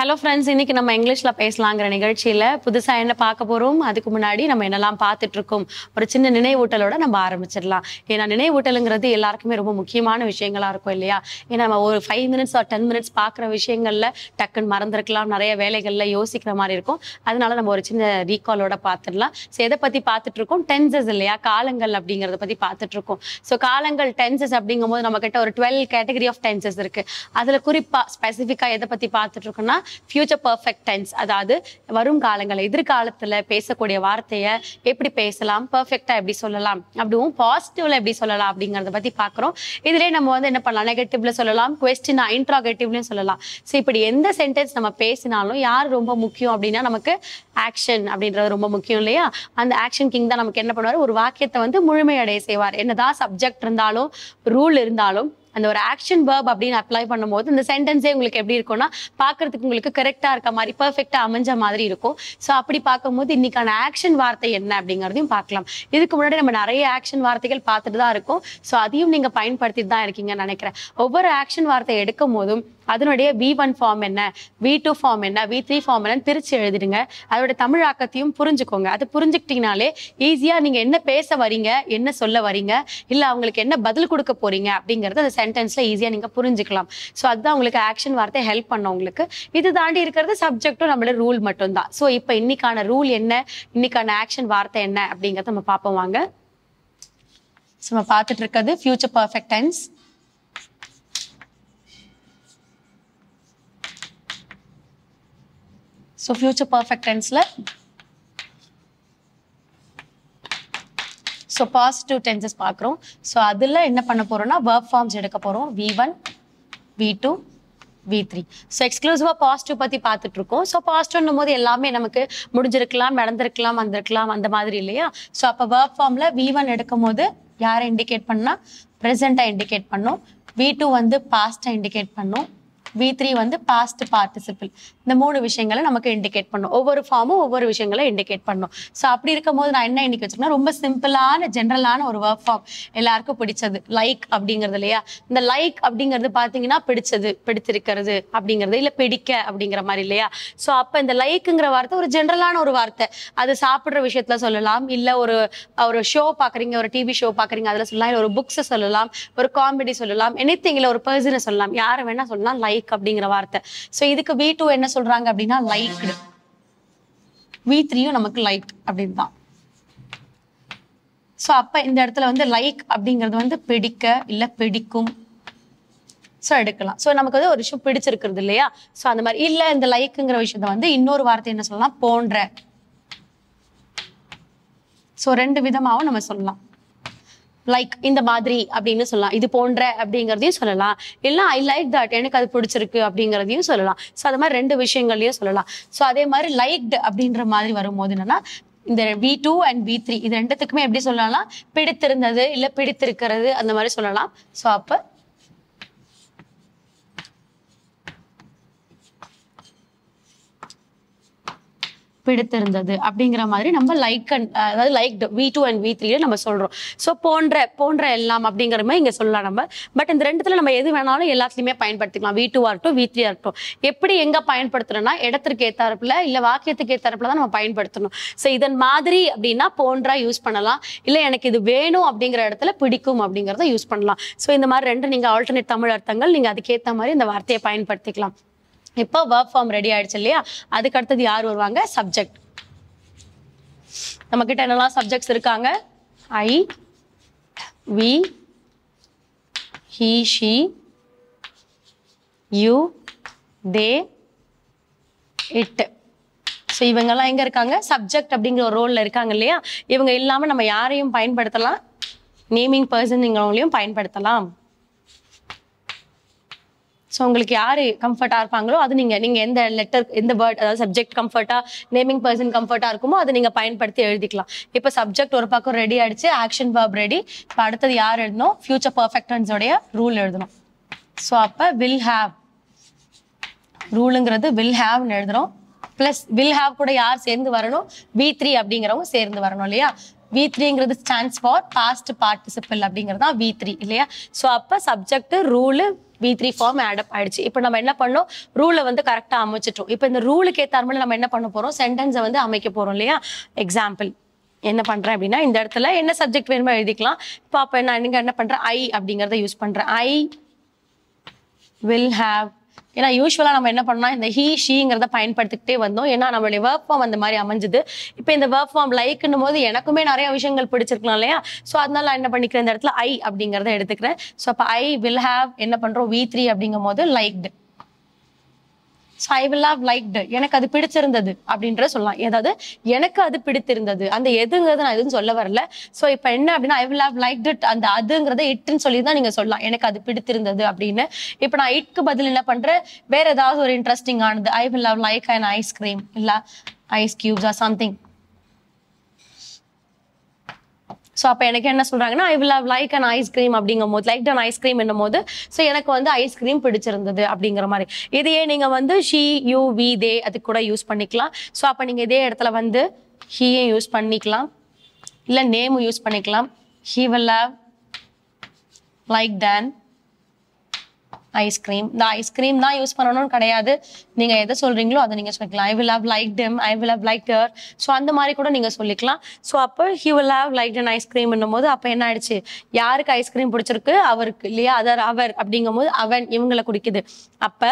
hello friends இன்னைக்கு நம்ம இங்கிலீஷில் பேசலாங்கிற நிகழ்ச்சியில் புதுசாக என்ன பார்க்க போகிறோம் அதுக்கு முன்னாடி நம்ம என்னெல்லாம் பார்த்துட்ருக்கோம் ஒரு சின்ன நினைவூட்டலோட நம்ம ஆரம்பிச்சிடலாம் ஏன்னா நினைவூட்டலுங்கிறது எல்லாருக்குமே ரொம்ப முக்கியமான விஷயங்களாக இருக்கும் இல்லையா ஏன்னா நம்ம ஒரு ஃபைவ் மினிட்ஸ் ஒரு டென் மினிட்ஸ் பார்க்குற விஷயங்களில் டக்குன்னு மறந்துருக்கலாம் நிறைய வேலைகளில் யோசிக்கிற மாதிரி இருக்கும் அதனால நம்ம ஒரு சின்ன ரீகாலோட பார்த்துடலாம் ஸோ எதை பற்றி பார்த்துட்ருக்கோம் டென்சஸ் இல்லையா காலங்கள் அப்படிங்கிறத பற்றி பார்த்துட்ருக்கோம் ஸோ காலங்கள் டென்சஸ் அப்படிங்கும்போது நம்மக்கிட்ட ஒரு டுவெல் கேட்டகரி ஆஃப் டென்சஸ் இருக்குது அதில் குறிப்பாக ஸ்பெசிஃபிக்காக எதை பற்றி இருக்கோம்னா ஃபியூச்சர் பர்ஃபெக்ட் டென்ஸ் அதாவது வரும் காலங்களில் எதிர்காலத்தில் பேசக்கூடிய வார்த்தையை எப்படி பேசலாம் பர்ஃபெக்டாக எப்படி சொல்லலாம் அப்படிவும் பாசிட்டிவ்ல எப்படி சொல்லலாம் அப்படிங்கிறத பற்றி பார்க்குறோம் இதுலேயே நம்ம வந்து என்ன பண்ணலாம் நெகட்டிவ்ல சொல்லலாம் கொஸ்டின் இன்ட்ராகேட்டிவ்லையும் சொல்லலாம் ஸோ இப்படி எந்த சென்டென்ஸ் நம்ம பேசினாலும் யார் ரொம்ப முக்கியம் அப்படின்னா நமக்கு ஆக்ஷன் அப்படின்றது ரொம்ப முக்கியம் இல்லையா அந்த ஆக்ஷன் கிங் தான் நமக்கு என்ன பண்ணுவார் ஒரு வாக்கியத்தை வந்து முழுமையடைய செய்வார் என்னதான் சப்ஜெக்ட் இருந்தாலும் ரூல் இருந்தாலும் அந்த ஒரு ஆக்ஷன் பர்ப் அப்படின்னு அப்ளை பண்ணும்போது இந்த சென்டென்ஸே உங்களுக்கு எப்படி இருக்கும்னா பார்க்கறதுக்கு உங்களுக்கு கரெக்டாக இருக்க மாதிரி பர்ஃபெக்டாக அமைஞ்ச மாதிரி இருக்கும் ஸோ அப்படி பார்க்கும்போது இன்னைக்கான ஆக்ஷன் வார்த்தை என்ன அப்படிங்கிறதையும் பார்க்கலாம் இதுக்கு முன்னாடி நம்ம நிறைய ஆக்ஷன் வார்த்தைகள் பார்த்துட்டு தான் இருக்கும் ஸோ அதையும் நீங்கள் பயன்படுத்திட்டு தான் இருக்கீங்கன்னு நினைக்கிறேன் ஒவ்வொரு ஆக்ஷன் வார்த்தை எடுக்கும் போதும் அதனுடைய வி ஒன் ஃபார்ம் என்ன வி டூ ஃபார்ம் என்ன வி த்ரீ ஃபார்ம் என்னன்னு திருச்சி எழுதிடுங்க அதோட தமிழாக்கத்தையும் புரிஞ்சுக்கோங்க அது புரிஞ்சுக்கிட்டீங்கனாலே ஈஸியாக நீங்கள் என்ன பேச வரீங்க என்ன சொல்ல வரீங்க இல்லை அவங்களுக்கு என்ன பதில் கொடுக்க போறீங்க அப்படிங்கிறது அந்த சென்டென்ஸில் ஈஸியாக நீங்கள் புரிஞ்சுக்கலாம் ஸோ அதுதான் உங்களுக்கு ஆக்ஷன் வார்த்தை ஹெல்ப் பண்ண உங்களுக்கு இது தாண்டி இருக்கிறது சப்ஜெக்டும் நம்மளோட ரூல் மட்டும்தான் ஸோ இப்போ இன்னைக்கான ரூல் என்ன இன்னைக்கான ஆக்ஷன் வார்த்தை என்ன அப்படிங்கிறத நம்ம பார்ப்போம் வாங்க ஸோ நம்ம பார்த்துட்டு இருக்கிறது future perfect tense so future perfect டென்ஸில் ஸோ பாசிட்டிவ் டென்சஸ் பார்க்குறோம் ஸோ அதில் என்ன பண்ண போகிறோம்னா ஒர்க் ஃபார்ம்ஸ் எடுக்க போகிறோம் V one V two V three so எக்ஸ்க்ளூசிவாக பாசிட்டிவ் பற்றி பார்த்துட்டு இருக்கோம் ஸோ பாசிட்டிவ்னும் போது எல்லாமே நமக்கு முடிஞ்சிருக்கலாம் நடந்திருக்கலாம் வந்திருக்கலாம் அந்த மாதிரி இல்லையா ஸோ அப்போ ஒர்க் ஃபார்மில் வி ஒன் எடுக்கும் போது யாரை இண்டிகேட் பண்ணால் ப்ரெசண்ட்டாக இண்டிகேட் பண்ணும் வி டூ வந்து பாஸ்ட்டை இண்டிகேட் பண்ணும் வி த்ரீ வந்து பாஸ்ட் பார்ட்டிசிபிள் இந்த மூணு விஷயங்களை நமக்கு இண்டிகேட் பண்ணும் ஒவ்வொரு ஃபார்மும் ஒவ்வொரு விஷயங்களை இண்டிகேட் பண்ணும் ஸோ அப்படி இருக்கும் போது நான் என்ன இன்னைக்கு வச்சிருக்கேன் ரொம்ப சிம்பிளான ஜென்ரலான ஒரு ஒர்க் ஃபார்ம் எல்லாருக்கும் பிடிச்சது லைக் அப்படிங்கிறது இல்லையா இந்த லைக் அப்படிங்கிறது பார்த்தீங்கன்னா பிடிச்சது பிடிச்சிருக்கிறது அப்படிங்கிறது இல்லை பிடிக்க அப்படிங்கிற மாதிரி இல்லையா ஸோ அப்போ இந்த லைக்குங்கிற வார்த்தை ஒரு ஜென்ரலான ஒரு வார்த்தை அது சாப்பிட்ற விஷயத்துல சொல்லலாம் இல்லை ஒரு ஒரு ஷோ பார்க்குறீங்க ஒரு டிவி ஷோ பார்க்குறீங்க அதில் சொல்லலாம் இல்லை ஒரு புக்ஸை சொல்லலாம் ஒரு காமெடி சொல்லலாம் எனி திங்கில் ஒரு பர்சனை சொல்லலாம் யாரை வேணால் சொல்லலாம் லைக் அப்படிங்கிற வார்த்தை ஸோ இதுக்கு வீ டூ என்ன சொல்றாங்க அப்படின்னா லைக்டு வி த்ரீயும் நமக்கு லைக் அப்படின்னு தான் ஸோ அப்போ இந்த இடத்துல வந்து லைக் அப்படிங்கிறது வந்து பிடிக்க இல்லை பிடிக்கும் ஸோ எடுக்கலாம் ஸோ நமக்கு வந்து ஒரு விஷயம் பிடிச்சிருக்கிறது இல்லையா ஸோ அந்த மாதிரி இல்லை இந்த லைக்குங்கிற விஷயத்த வந்து இன்னொரு வார்த்தை என்ன சொல்லலாம் போன்ற ஸோ ரெண்டு விதமாகவும் நம்ம சொல்லலாம் லைக் இந்த மாதிரி அப்படின்னு சொல்லலாம் இது போன்ற அப்படிங்கிறதையும் சொல்லலாம் இல்லை ஐ லைக் தட் எனக்கு அது பிடிச்சிருக்கு அப்படிங்கிறதையும் சொல்லலாம் ஸோ அது மாதிரி ரெண்டு விஷயங்கள்லையும் சொல்லலாம் ஸோ அதே மாதிரி லைக்டு அப்படின்ற மாதிரி வரும்போது என்னன்னா இந்த P two and P three இது ரெண்டுத்துக்குமே எப்படி சொல்லலாம் பிடித்திருந்தது இல்லை பிடித்திருக்கிறது அந்த மாதிரி சொல்லலாம் ஸோ அப்போ பிடித்திருந்தது அப்படிங்கிற மாதிரி நம்ம லைக் அண்ட் அதாவது like V two and V three நம்ம சொல்றோம் ஸோ போன்ற போன்ற எல்லாம் அப்படிங்கிற மாதிரி இங்கே சொல்லலாம் நம்ம பட் இந்த ரெண்டுத்துல நம்ம எது வேணாலும் எல்லாத்துலையுமே பயன்படுத்திக்கலாம் வி டூ ஆர்ட்டும் வி த்ரீ இருக்கட்டும் எப்படி எங்க பயன்படுத்தணும்னா இடத்திற்கு ஏத்தாருப்புல இல்ல வாக்கியத்துக்கு ஏத்தாருப்புல தான் நம்ம பயன்படுத்தணும் ஸோ இதன் மாதிரி அப்படின்னா போன்றா யூஸ் பண்ணலாம் இல்ல எனக்கு இது வேணும் அப்படிங்கிற இடத்துல பிடிக்கும் அப்படிங்கிறத யூஸ் பண்ணலாம் ஸோ இந்த மாதிரி ரெண்டு நீங்க ஆல்டர்னேட் தமிழ் அர்த்தங்கள் நீங்க அதுக்கேற்ற மாதிரி இந்த வார்த்தையை பயன்படுத்திக்கலாம் இப்போ ஒர்க் ஃபார்ம் ரெடி ஆயிடுச்சு இல்லையா அதுக்கு அடுத்தது யார் வருவாங்க சப்ஜெக்ட் நம்மக்கிட்ட என்னெல்லாம் சப்ஜெக்ட்ஸ் இருக்காங்க I we he she you they it so இவங்கெல்லாம் எங்கே இருக்காங்க சப்ஜெக்ட் அப்படிங்கிற ஒரு ரோலில் இருக்காங்க இல்லையா இவங்க இல்லாமல் நம்ம யாரையும் பயன்படுத்தலாம் நேமிங் பர்சன் இங்கிறவங்களையும் பயன்படுத்தலாம் ஸோ உங்களுக்கு யார் கம்ஃபர்ட்டாக இருப்பாங்களோ அது நீங்கள் நீங்கள் எந்த லெட்டர் எந்த வேர்ட் அதாவது சப்ஜெக்ட் கம்ஃபர்ட்டாக நேமிங் பர்சன் கம்ஃபர்ட்டாக இருக்குமோ அதை நீங்கள் பயன்படுத்தி எழுதிக்கலாம் இப்போ சப்ஜெக்ட் ஒரு பக்கம் ரெடி ஆகிடுச்சு ஆக்ஷன் வேர்ப் ரெடி இப்போ அடுத்தது யார் எழுதணும் ஃபியூச்சர் பர்ஃபெக்டன்ஸோடைய ரூல் எழுதணும் ஸோ அப்போ வில் ஹாவ் ரூலுங்கிறது வில் ஹாவ்னு எழுதுகிறோம் ப்ளஸ் வில் ஹாவ் கூட யார் சேர்ந்து வரணும் பி த்ரீ அப்படிங்கிறவங்க சேர்ந்து வரணும் இல்லையா வி த்ரீங்கிறது ஸ்டாண்ட்ஸ் ஃபார் பாஸ்ட் பார்ட்டிசிபல் அப்படிங்கிறது தான் வி த்ரீ இல்லையா ஸோ அப்போ subject rule V three form ஆடப் ஆயிடுச்சு இப்போ நம்ம என்ன பண்ணோம் ரூலை வந்து கரெக்டாக அமைச்சிட்டோம் இப்போ இந்த ரூலுக்கு ஏற்ற மாதிரி நம்ம என்ன பண்ண போகிறோம் சென்டென்ஸை வந்து அமைக்க போகிறோம் இல்லையா எக்ஸாம்பிள் என்ன பண்ணுறேன் அப்படின்னா இந்த இடத்துல என்ன சப்ஜெக்ட் வேணுமோ எழுதிக்கலாம் இப்போ அப்போ நான் நீங்கள் என்ன பண்ணுறேன் ஐ அப்படிங்கிறத யூஸ் பண்ணுறேன் ஐ வில் ஹாவ் ஏன்னா யூஸ்வலாக நம்ம என்ன பண்ணோம் இந்த ஹீ ஷீங்கிறத பயன்படுத்திக்கிட்டே வந்தோம் ஏன்னா நம்மளுடைய ஒர்க் ஃபார்ம் அந்த மாதிரி அமைஞ்சது இப்போ இந்த ஒர்க் ஃபார்ம் லைக்குன்னும் போது எனக்குமே நிறைய விஷயங்கள் பிடிச்சிருக்கலாம் இல்லையா ஸோ அதனால நான் என்ன பண்ணிக்கிறேன் இந்த இடத்துல ஐ அப்படிங்கிறத எடுத்துக்கிறேன் ஸோ அப்போ ஐ வில் ஹாவ் என்ன பண்ணுறோம் வி த்ரீ அப்படிங்கும் போது liked so I will have liked எனக்கு அது பிடிச்சிருந்தது அப்படின்ற சொல்லலாம் ஏதாவது எனக்கு அது பிடித்திருந்தது அந்த எதுங்கிறது நான் எதுவும் சொல்ல வரல ஸோ இப்போ என்ன அப்படின்னா I will have like it அந்த அதுங்கிறத இட்டுன்னு சொல்லி தான் நீங்கள் சொல்லலாம் எனக்கு அது பிடித்திருந்தது அப்படின்னு இப்போ நான் இட்க்கு பதில் என்ன பண்ணுறேன் வேற ஏதாவது ஒரு இன்ட்ரெஸ்டிங் ஆனது I will have like and ice cream இல்லை ice cubes or something so அப்போ எனக்கு என்ன சொல்கிறாங்கன்னா I will have like an ice cream அப்படிங்கும் போது லைக் அன் ஐஸ்கிரீம் என்னும் போது ஸோ எனக்கு வந்து ஐஸ்கிரீம் பிடிச்சிருந்தது அப்படிங்கிற மாதிரி இதையே நீங்கள் வந்து ஷீ யூ வி தே அது கூட யூஸ் பண்ணிக்கலாம் ஸோ அப்போ நீங்கள் இதே இடத்துல வந்து ஹீயும் யூஸ் பண்ணிக்கலாம் இல்லை நேமும் யூஸ் பண்ணிக்கலாம் he will have like then ice cream இந்த ஐஸ்கிரீம் தான் யூஸ் பண்ணணும்னு கிடையாது நீங்க எதை சொல்றீங்களோ அதை நீங்க சொல்லிக்கலாம் I will have like them I will have like டர் ஸோ அந்த மாதிரி கூட நீங்க சொல்லிக்கலாம் ஸோ அப்போ he will have like and ice cream போது அப்போ என்ன ஆயிடுச்சு யாருக்கு ஐஸ்கிரீம் பிடிச்சிருக்கு அவருக்கு இல்லையா அதர் அவர் அப்படிங்கும் போது அவன் இவங்களை குடிக்குது அப்ப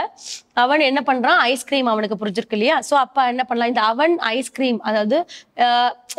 அவன் என்ன பண்றான் ஐஸ்கிரீம் அவனுக்கு புரிஞ்சிருக்கு இல்லையா ஸோ அப்ப என்ன பண்ணலாம் இந்த அவன் ஐஸ்கிரீம் அதாவது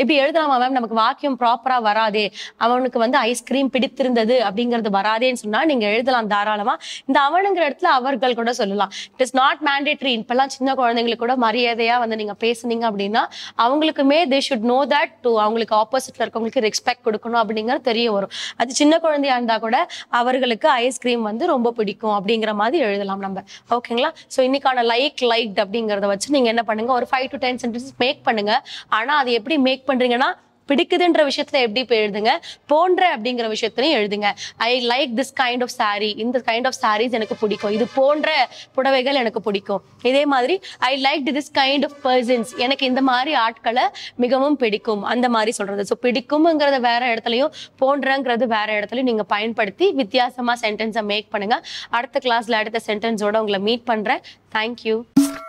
இப்படி எழுதலாமா மேம் நமக்கு வாக்கியம் ப்ராப்பரா வராதே அவனுக்கு வந்து ஐஸ்கிரீம் பிடித்திருந்தது அப்படிங்கிறது வராதேன்னு சொன்னா நீங்க எழுதலாம் தாராளமா இந்த அவனுங்கிற இடத்துல அவர்கள் கூட சொல்லலாம் இட் இஸ் நாட் மேண்டேட்ரி இப்பெல்லாம் சின்ன குழந்தைங்களுக்கு கூட மரியாதையா வந்து நீங்க பேசுனீங்க அப்படின்னா அவங்களுக்குமே they should know that to அவங்களுக்கு ஆப்போசிட்ல இருக்கவங்களுக்கு ரெஸ்பெக்ட் கொடுக்கணும் அப்படிங்கிறது தெரிய வரும் அது சின்ன குழந்தையா இருந்தா கூட அவர்களுக்கு ஐஸ்கிரீம் வந்து ரொம்ப பிடிக்கும் அப்படிங்கிற மாதிரி எழுதலாம் நம்ம ஓகேங்களா ஸோ இன்னைக்கான லைக் லைக் அப்படிங்கிறத வச்சு நீங்க என்ன பண்ணுங்க ஒரு five to ten sentence make பண்ணுங்க ஆனா அது எப்படி மேக் பண்றீங்கன்னா பிடிக்குதுன்ற விஷயத்துல எப்படி போய் எழுதுங்க போன்ற அப்படிங்கிற விஷயத்திலையும் எழுதுங்க I like this kind of sorry இந்த கைண்ட் ஆஃப் சாரீஸ் எனக்கு பிடிக்கும் இது போன்ற புடவைகள் எனக்கு பிடிக்கும் இதே மாதிரி I like this kind of persons எனக்கு இந்த மாதிரி ஆட்களை மிகவும் பிடிக்கும் அந்த மாதிரி சொல்றது ஸோ பிடிக்கும்ங்கிறத வேற இடத்துலையும் போன்றங்கிறது வேற இடத்துலையும் நீங்க பயன்படுத்தி வித்தியாசமா சென்டென்ஸை மேக் பண்ணுங்க அடுத்த கிளாஸ்ல அடுத்த சென்டென்ஸோட உங்களை மீட் பண்றேன் தேங்க்யூ